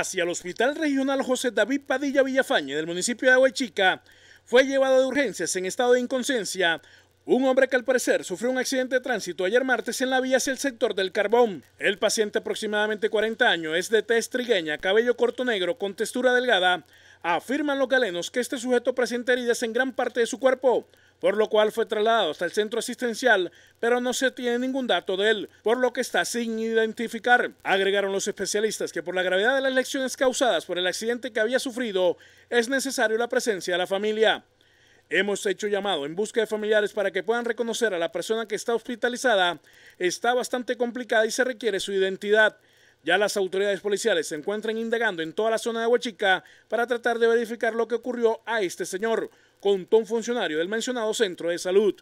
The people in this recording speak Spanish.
hacia el Hospital Regional José David Padilla Villafañe del municipio de Aguachica, fue llevado de urgencias en estado de inconsciencia un hombre que al parecer sufrió un accidente de tránsito ayer martes en la vía hacia el sector del Carbón. El paciente, aproximadamente 40 años, es de test trigueña, cabello corto negro con textura delgada. Afirman los galenos que este sujeto presenta heridas en gran parte de su cuerpo, por lo cual fue trasladado hasta el centro asistencial, pero no se tiene ningún dato de él, por lo que está sin identificar. Agregaron los especialistas que por la gravedad de las lesiones causadas por el accidente que había sufrido, es necesario la presencia de la familia. Hemos hecho llamado en busca de familiares para que puedan reconocer a la persona que está hospitalizada. Está bastante complicada y se requiere su identidad. Ya las autoridades policiales se encuentran indagando en toda la zona de Huachica para tratar de verificar lo que ocurrió a este señor contó un funcionario del mencionado centro de salud.